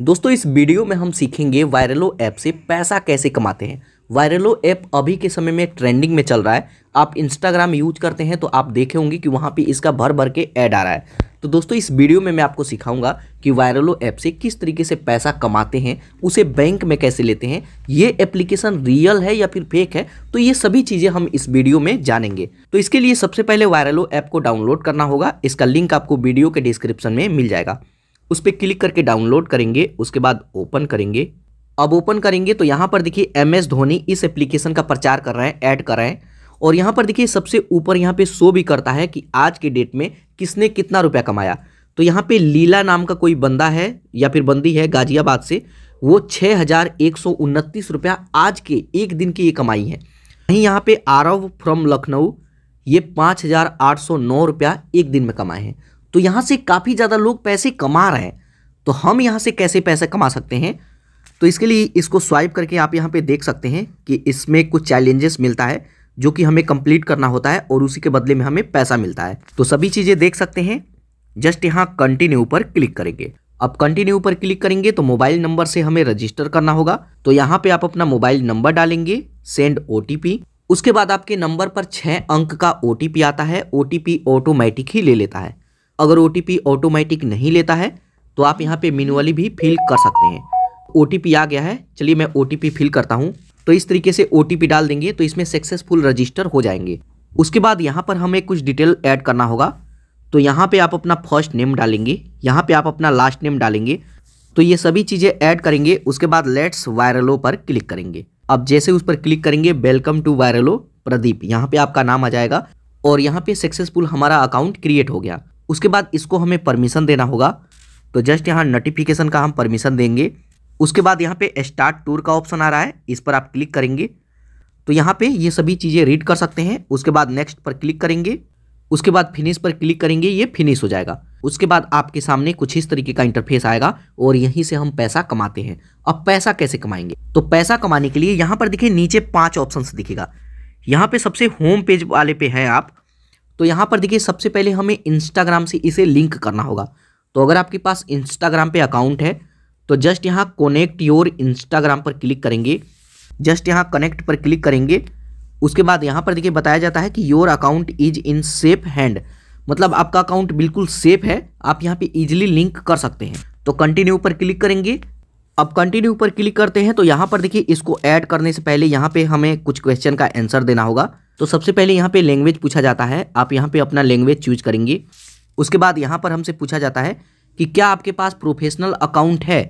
दोस्तों इस वीडियो में हम सीखेंगे वायरलो ऐप से पैसा कैसे कमाते हैं वायरलो ऐप अभी के समय में ट्रेंडिंग में चल रहा है आप इंस्टाग्राम यूज करते हैं तो आप देखे होंगे कि वहाँ पे इसका भर भर के ऐड आ रहा है तो दोस्तों इस वीडियो में मैं आपको सिखाऊंगा कि वायरलो ऐप से किस तरीके से पैसा कमाते हैं उसे बैंक में कैसे लेते हैं ये एप्लीकेशन रियल है या फिर फेक है तो ये सभी चीज़ें हम इस वीडियो में जानेंगे तो इसके लिए सबसे पहले वायरलो ऐप को डाउनलोड करना होगा इसका लिंक आपको वीडियो के डिस्क्रिप्शन में मिल जाएगा उस पर क्लिक करके डाउनलोड करेंगे उसके बाद ओपन करेंगे अब ओपन करेंगे तो यहाँ पर देखिए एम एस धोनी इस एप्लीकेशन का प्रचार कर रहे हैं ऐड कर रहे हैं और यहाँ पर देखिए सबसे ऊपर यहाँ पे शो भी करता है कि आज के डेट में किसने कितना रुपया कमाया तो यहाँ पे लीला नाम का कोई बंदा है या फिर बंदी है गाजियाबाद से वो छः हज़ार एक सौ उनतीस रुपया आज के एक दिन की ये कमाई है वहीं यहाँ पे आरव फ्रॉम लखनऊ ये पाँच हज़ार आठ सौ नौ रुपया एक दिन में कमाए हैं तो यहाँ से काफ़ी ज़्यादा लोग पैसे कमा रहे हैं तो हम यहाँ से कैसे पैसा कमा सकते हैं तो इसके लिए इसको स्वाइप करके आप यहाँ पे देख सकते हैं कि इसमें कुछ चैलेंजेस मिलता है जो कि हमें कंप्लीट करना होता है और उसी के बदले में हमें पैसा मिलता है तो सभी चीज़ें देख सकते हैं जस्ट यहाँ कंटिन्यू पर क्लिक करेंगे अब कंटिन्यू पर क्लिक करेंगे तो मोबाइल नंबर से हमें रजिस्टर करना होगा तो यहाँ पे आप अपना मोबाइल नंबर डालेंगे सेंड ओ उसके बाद आपके नंबर पर छः अंक का ओ आता है ओ ऑटोमेटिक ही ले लेता है अगर ओ ऑटोमेटिक नहीं लेता है तो आप यहाँ पे मेनुअली भी फिल कर सकते हैं ओ आ गया है चलिए मैं ओ फिल करता हूँ तो इस तरीके से ओ डाल देंगे तो इसमें सक्सेसफुल रजिस्टर हो जाएंगे उसके बाद यहाँ पर हमें कुछ डिटेल ऐड करना होगा तो यहाँ पे आप अपना फर्स्ट नेम डालेंगे यहाँ पे आप अपना लास्ट नेम डालेंगे तो ये सभी चीज़ें ऐड करेंगे उसके बाद लेट्स वायरलो पर क्लिक करेंगे अब जैसे उस पर क्लिक करेंगे वेलकम टू वायरलो प्रदीप यहाँ पे आपका नाम आ जाएगा और यहाँ पे सक्सेसफुल हमारा अकाउंट क्रिएट हो गया उसके बाद इसको हमें परमिशन देना होगा तो जस्ट यहाँ नोटिफिकेशन का हम परमिशन देंगे उसके बाद यहाँ पे स्टार्ट टूर का ऑप्शन आ रहा है इस पर आप क्लिक करेंगे तो यहाँ पे ये सभी चीज़ें रीड कर सकते हैं उसके बाद नेक्स्ट पर क्लिक करेंगे उसके बाद फिनिश पर क्लिक करेंगे ये फिनिश हो जाएगा उसके बाद आपके सामने कुछ इस तरीके का इंटरफेस आएगा और यहीं से हम पैसा कमाते हैं अब पैसा कैसे कमाएंगे तो पैसा कमाने के लिए यहाँ पर देखिए नीचे पाँच ऑप्शन दिखेगा यहाँ पर सबसे होम पेज वाले पे हैं आप तो यहाँ पर देखिए सबसे पहले हमें इंस्टाग्राम से इसे लिंक करना होगा तो अगर आपके पास इंस्टाग्राम पे अकाउंट है तो जस्ट यहाँ कनेक्ट योर इंस्टाग्राम पर क्लिक करेंगे जस्ट यहाँ कनेक्ट पर क्लिक करेंगे उसके बाद यहाँ पर देखिए बताया जाता है कि your account is in safe hand मतलब आपका अकाउंट बिल्कुल सेफ है आप यहाँ पे ईजिली लिंक कर सकते हैं तो कंटिन्यू पर क्लिक करेंगे अब कंटिन्यू पर क्लिक करते हैं तो यहाँ पर देखिए इसको ऐड करने से पहले यहाँ पे हमें कुछ क्वेश्चन का आंसर देना होगा तो सबसे पहले यहाँ पे लैंग्वेज पूछा जाता है आप यहाँ पे अपना लैंग्वेज चूज करेंगे उसके बाद यहाँ पर हमसे पूछा जाता है कि क्या आपके पास प्रोफेशनल अकाउंट है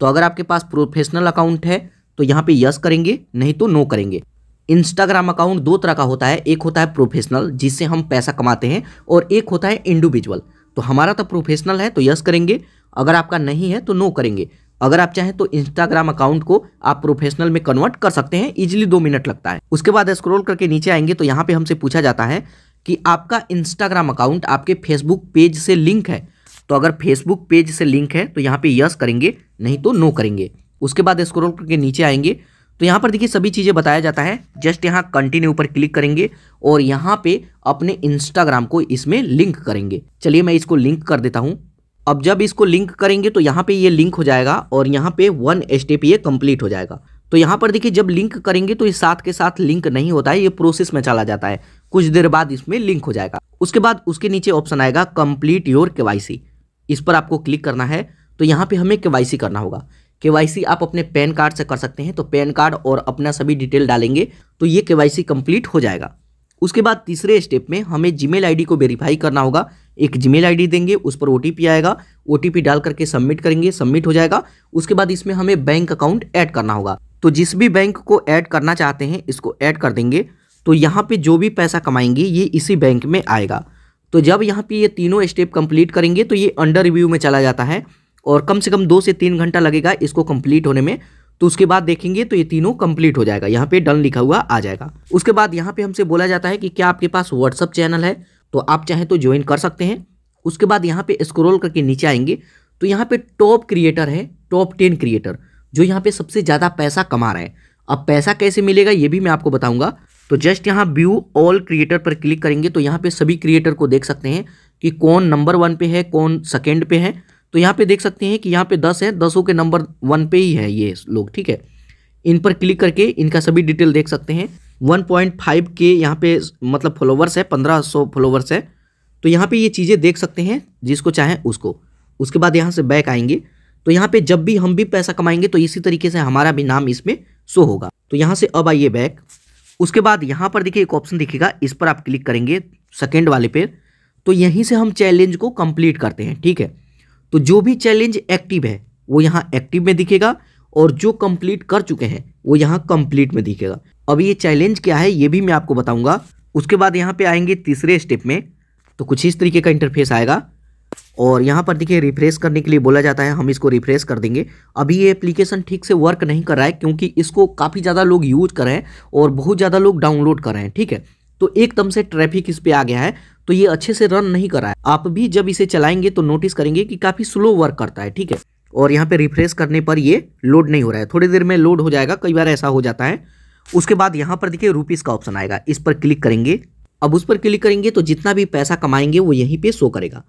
तो अगर आपके पास प्रोफेशनल अकाउंट है तो यहाँ पे यस करेंगे नहीं तो नो करेंगे इंस्टाग्राम अकाउंट दो तरह का होता है एक होता है प्रोफेशनल जिससे हम पैसा कमाते हैं और एक होता है इंडिविजुअल तो हमारा तो प्रोफेशनल है तो यस करेंगे अगर आपका नहीं है तो नो करेंगे अगर आप चाहें तो इंस्टाग्राम अकाउंट को आप प्रोफेशनल में कन्वर्ट कर सकते हैं इजिली दो मिनट लगता है उसके बाद स्क्रॉल करके नीचे आएंगे तो यहाँ पे हमसे पूछा जाता है कि आपका इंस्टाग्राम अकाउंट आपके फेसबुक पेज से लिंक है तो अगर फेसबुक पेज से लिंक है तो यहाँ पे यस करेंगे नहीं तो नो करेंगे उसके बाद स्क्रोल करके नीचे आएंगे तो यहाँ पर देखिए सभी चीज़ें बताया जाता है जस्ट यहाँ कंटिन्यू पर क्लिक करेंगे और यहाँ पे अपने इंस्टाग्राम को इसमें लिंक करेंगे चलिए मैं इसको लिंक कर देता हूँ अब जब इसको लिंक करेंगे तो यहाँ पे ये लिंक हो जाएगा और यहाँ पे वन स्टेप ये कंप्लीट हो जाएगा तो यहाँ पर देखिए जब लिंक करेंगे तो ये साथ के साथ लिंक नहीं होता है ये प्रोसेस में चला जाता है कुछ देर बाद इसमें लिंक हो जाएगा उसके बाद उसके नीचे ऑप्शन आएगा कंप्लीट योर के इस पर आपको क्लिक करना है तो यहाँ पे हमें के करना होगा के आप अपने पैन कार्ड से कर सकते हैं तो पैन कार्ड और अपना सभी डिटेल डालेंगे तो ये के कंप्लीट हो जाएगा उसके बाद तीसरे स्टेप में हमें जीमेल आईडी को वेरीफाई करना होगा एक जीमेल आईडी देंगे उस पर ओटीपी आएगा ओटीपी डाल करके सबमिट करेंगे सबमिट हो जाएगा उसके बाद इसमें हमें बैंक अकाउंट ऐड करना होगा तो जिस भी बैंक को ऐड करना चाहते हैं इसको ऐड कर देंगे तो यहाँ पे जो भी पैसा कमाएंगे ये इसी बैंक में आएगा तो जब यहाँ पे ये तीनों स्टेप कंप्लीट करेंगे तो ये अंडर रिव्यू में चला जाता है और कम से कम दो से तीन घंटा लगेगा इसको कंप्लीट होने में तो उसके बाद देखेंगे तो ये तीनों कंप्लीट हो जाएगा यहाँ पे डन लिखा हुआ आ जाएगा उसके बाद यहाँ पे हमसे बोला जाता है कि क्या आपके पास व्हाट्सअप चैनल है तो आप चाहें तो ज्वाइन कर सकते हैं उसके बाद यहाँ पे स्क्रोल करके नीचे आएंगे तो यहाँ पे टॉप क्रिएटर है टॉप टेन क्रिएटर जो यहाँ पे सबसे ज़्यादा पैसा कमा रहा है अब पैसा कैसे मिलेगा ये भी मैं आपको बताऊंगा तो जस्ट यहाँ व्यू ऑल क्रिएटर पर क्लिक करेंगे तो यहाँ पे सभी क्रिएटर को देख सकते हैं कि कौन नंबर वन पे है कौन सेकेंड पे है तो यहाँ पे देख सकते हैं कि यहाँ पे दस है दसों के नंबर वन पे ही है ये लोग ठीक है इन पर क्लिक करके इनका सभी डिटेल देख सकते हैं वन पॉइंट फाइव के यहाँ पे मतलब फॉलोवर्स है पंद्रह सौ फॉलोवर्स है तो यहाँ पे ये चीज़ें देख सकते हैं जिसको चाहें उसको उसके बाद यहाँ से बैक आएंगे तो यहाँ पे जब भी हम भी पैसा कमाएंगे तो इसी तरीके से हमारा भी नाम इसमें शो होगा तो यहाँ से अब आइए बैक उसके बाद यहाँ पर देखिए एक ऑप्शन दिखेगा इस पर आप क्लिक करेंगे सेकेंड वाले पे तो यहीं से हम चैलेंज को कंप्लीट करते हैं ठीक है तो जो भी चैलेंज एक्टिव है वो यहाँ एक्टिव में दिखेगा और जो कंप्लीट कर चुके हैं वो यहाँ कंप्लीट में दिखेगा अब ये चैलेंज क्या है ये भी मैं आपको बताऊंगा उसके बाद यहाँ पे आएंगे तीसरे स्टेप में तो कुछ इस तरीके का इंटरफेस आएगा और यहाँ पर देखिए रिफ्रेश करने के लिए बोला जाता है हम इसको रिफ्रेश कर देंगे अभी ये एप्लीकेशन ठीक से वर्क नहीं कर रहा है क्योंकि इसको काफ़ी ज़्यादा लोग यूज कर रहे हैं और बहुत ज़्यादा लोग डाउनलोड कर रहे हैं ठीक है तो एकदम से ट्रैफिक इस पर आ गया है तो ये अच्छे से रन नहीं कर रहा है आप भी जब इसे चलाएंगे तो नोटिस करेंगे कि काफ़ी स्लो वर्क करता है ठीक है और यहाँ पे रिफ्रेश करने पर ये लोड नहीं हो रहा है थोड़ी देर में लोड हो जाएगा कई बार ऐसा हो जाता है उसके बाद यहाँ पर देखिए रूपीज का ऑप्शन आएगा इस पर क्लिक करेंगे अब उस पर क्लिक करेंगे तो जितना भी पैसा कमाएंगे वो यहीं पर शो करेगा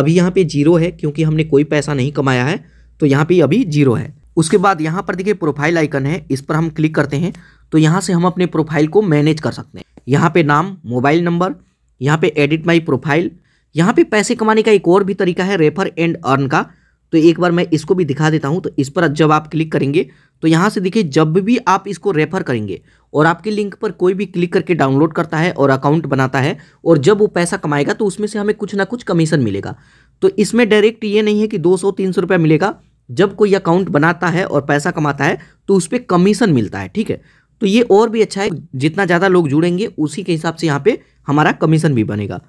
अभी यहाँ पे जीरो है क्योंकि हमने कोई पैसा नहीं कमाया है तो यहाँ पे अभी जीरो है उसके बाद यहाँ पर देखिए प्रोफाइल आइकन है इस पर हम क्लिक करते हैं तो यहाँ से हम अपने प्रोफाइल को मैनेज कर सकते हैं यहाँ पे नाम मोबाइल नंबर यहाँ पे एडिट माई प्रोफाइल यहाँ पे पैसे कमाने का एक और भी तरीका है रेफर एंड अर्न का तो एक बार मैं इसको भी दिखा देता हूँ तो इस पर जब आप क्लिक करेंगे तो यहाँ से देखिए जब भी आप इसको रेफर करेंगे और आपके लिंक पर कोई भी क्लिक करके डाउनलोड करता है और अकाउंट बनाता है और जब वो पैसा कमाएगा तो उसमें से हमें कुछ ना कुछ कमीशन मिलेगा तो इसमें डायरेक्ट ये नहीं है कि दो सौ तीन सौ रुपया मिलेगा जब कोई अकाउंट बनाता है और पैसा कमाता है तो उस पर कमीशन मिलता है ठीक है तो ये और भी अच्छा है जितना ज़्यादा लोग जुड़ेंगे उसी के हिसाब से यहाँ पे हमारा कमीशन भी बनेगा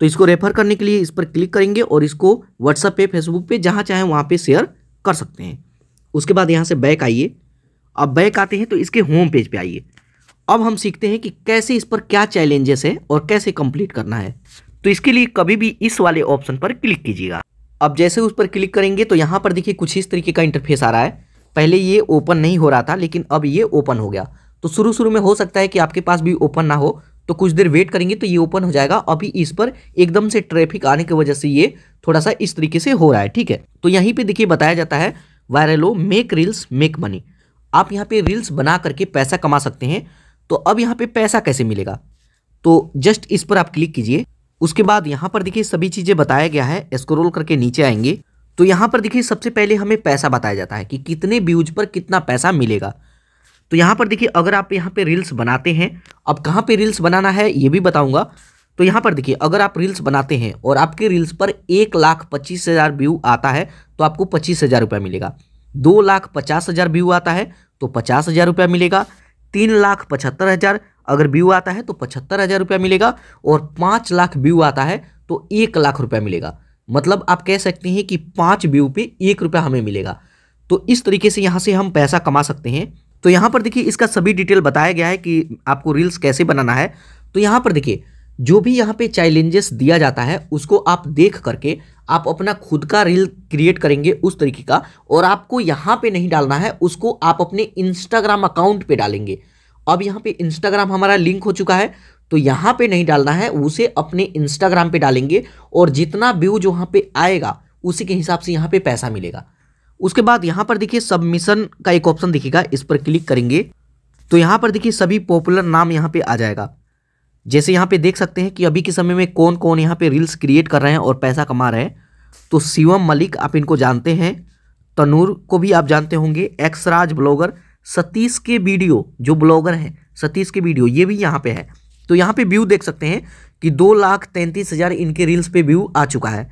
तो इसको रेफर करने के लिए इस पर क्लिक करेंगे और इसको व्हाट्सअप पे फेसबुक पे जहाँ चाहें वहाँ पे शेयर कर सकते हैं उसके बाद यहाँ से बैक आइए अब बैक आते हैं तो इसके होम पेज पे आइए अब हम सीखते हैं कि कैसे इस पर क्या चैलेंजेस हैं और कैसे कंप्लीट करना है तो इसके लिए कभी भी इस वाले ऑप्शन पर क्लिक कीजिएगा अब जैसे उस पर क्लिक करेंगे तो यहाँ पर देखिए कुछ इस तरीके का इंटरफेस आ रहा है पहले ये ओपन नहीं हो रहा था लेकिन अब ये ओपन हो गया तो शुरू शुरू में हो सकता है कि आपके पास भी ओपन ना हो तो कुछ देर वेट करेंगे तो ये ओपन हो जाएगा अभी इस पर एकदम से ट्रैफिक आने की वजह से ये थोड़ा सा इस तरीके से हो रहा है ठीक है तो यहीं पे देखिए बताया जाता है viral make reels make money आप यहाँ पे रील्स बना करके पैसा कमा सकते हैं तो अब यहाँ पे पैसा कैसे मिलेगा तो जस्ट इस पर आप क्लिक कीजिए उसके बाद यहाँ पर देखिए सभी चीज़ें बताया गया है स्क्रोल करके नीचे आएंगे तो यहाँ पर देखिए सबसे पहले हमें पैसा बताया जाता है कि कितने व्यूज पर कितना पैसा मिलेगा तो यहाँ पर देखिए अगर आप यहाँ पे रील्स बनाते हैं अब कहाँ पे रील्स बनाना है ये भी बताऊँगा तो यहाँ पर देखिए अगर आप रील्स बनाते हैं और आपके रील्स पर एक लाख पच्चीस हज़ार व्यू आता है तो आपको पच्चीस हज़ार रुपया मिलेगा दो लाख पचास हज़ार व्यू आता है तो पचास हज़ार रुपया मिलेगा तीन लाख पचहत्तर हज़ार अगर व्यू आता है तो पचहत्तर हज़ार रुपया मिलेगा और पाँच लाख व्यू आता है तो एक लाख रुपया मिलेगा मतलब आप कह सकते हैं कि पाँच व्यू पे एक रुपया हमें मिलेगा तो इस तरीके से यहाँ से हम पैसा कमा सकते हैं तो यहाँ पर देखिए इसका सभी डिटेल बताया गया है कि आपको रील्स कैसे बनाना है तो यहाँ पर देखिए जो भी यहाँ पे चैलेंजेस दिया जाता है उसको आप देख करके आप अपना खुद का रील क्रिएट करेंगे उस तरीके का और आपको यहाँ पे नहीं डालना है उसको आप अपने इंस्टाग्राम अकाउंट पे डालेंगे अब यहाँ पे इंस्टाग्राम हमारा लिंक हो चुका है तो यहाँ पे नहीं डालना है उसे अपने इंस्टाग्राम पे डालेंगे और जितना व्यू जो वहाँ पर आएगा उसी के हिसाब से यहाँ पर पैसा मिलेगा उसके बाद यहाँ पर देखिए सबमिशन का एक ऑप्शन दिखेगा इस पर क्लिक करेंगे तो यहाँ पर देखिए सभी पॉपुलर नाम यहाँ पे आ जाएगा जैसे यहाँ पे देख सकते हैं कि अभी के समय में कौन कौन यहाँ पे रील्स क्रिएट कर रहे हैं और पैसा कमा रहे हैं तो शिवम मलिक आप इनको जानते हैं तनूर को भी आप जानते होंगे एक्सराज ब्लॉगर सतीश के वीडियो जो ब्लॉगर हैं सतीश के वीडियो ये भी यहाँ पे है तो यहाँ पर व्यू देख सकते हैं कि दो लाख तैंतीस हज़ार इनके रील्स पर व्यू आ चुका है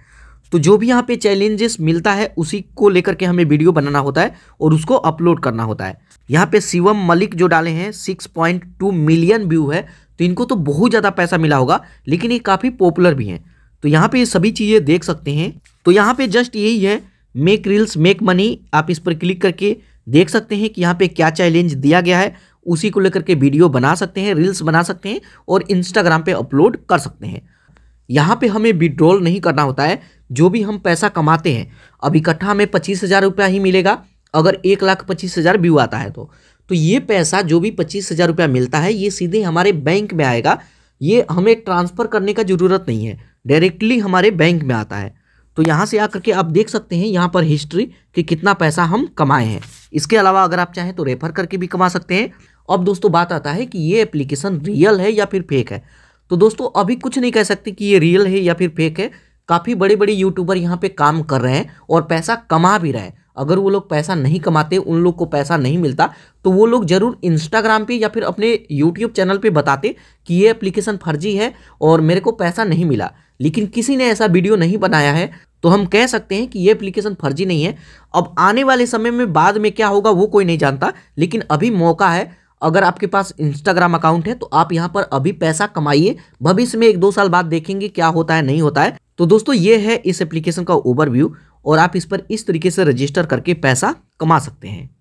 तो जो भी यहाँ पे चैलेंजेस मिलता है उसी को लेकर के हमें वीडियो बनाना होता है और उसको अपलोड करना होता है यहाँ पे शिवम मलिक जो डाले हैं 6.2 मिलियन व्यू है तो इनको तो बहुत ज़्यादा पैसा मिला होगा लेकिन ये काफ़ी पॉपुलर भी हैं तो यहाँ पे ये सभी चीज़ें देख सकते हैं तो यहाँ पे जस्ट यही है मेक रील्स मेक मनी आप इस पर क्लिक करके देख सकते हैं कि यहाँ पे क्या चैलेंज दिया गया है उसी को लेकर के वीडियो बना सकते हैं रील्स बना सकते हैं और इंस्टाग्राम पे अपलोड कर सकते हैं यहाँ पे हमें विड्रॉल नहीं करना होता है जो भी हम पैसा कमाते हैं अब इकट्ठा हमें पच्चीस हज़ार रुपया ही मिलेगा अगर एक लाख पच्चीस हज़ार व्यू आता है तो तो ये पैसा जो भी पच्चीस हज़ार रुपया मिलता है ये सीधे हमारे बैंक में आएगा ये हमें ट्रांसफ़र करने का ज़रूरत नहीं है डायरेक्टली हमारे बैंक में आता है तो यहाँ से आकर के आप देख सकते हैं यहाँ पर हिस्ट्री कि कितना पैसा हम कमाए हैं इसके अलावा अगर आप चाहें तो रेफर करके भी कमा सकते हैं अब दोस्तों बात आता है कि ये एप्लीकेशन रियल है या फिर फेक है तो दोस्तों अभी कुछ नहीं कह सकते कि ये रियल है या फिर फेक है काफ़ी बड़े बड़े यूट्यूबर यहाँ पे काम कर रहे हैं और पैसा कमा भी रहे हैं अगर वो लोग पैसा नहीं कमाते उन लोग को पैसा नहीं मिलता तो वो लोग ज़रूर इंस्टाग्राम पे या फिर अपने यूट्यूब चैनल पे बताते कि ये एप्लीकेशन फर्जी है और मेरे को पैसा नहीं मिला लेकिन किसी ने ऐसा वीडियो नहीं बनाया है तो हम कह सकते हैं कि ये एप्लीकेशन फर्जी नहीं है अब आने वाले समय में बाद में क्या होगा वो कोई नहीं जानता लेकिन अभी मौका है अगर आपके पास इंस्टाग्राम अकाउंट है तो आप यहाँ पर अभी पैसा कमाइए भविष्य में एक दो साल बाद देखेंगे क्या होता है नहीं होता है तो दोस्तों ये है इस एप्लीकेशन का ओवरव्यू और आप इस पर इस तरीके से रजिस्टर करके पैसा कमा सकते हैं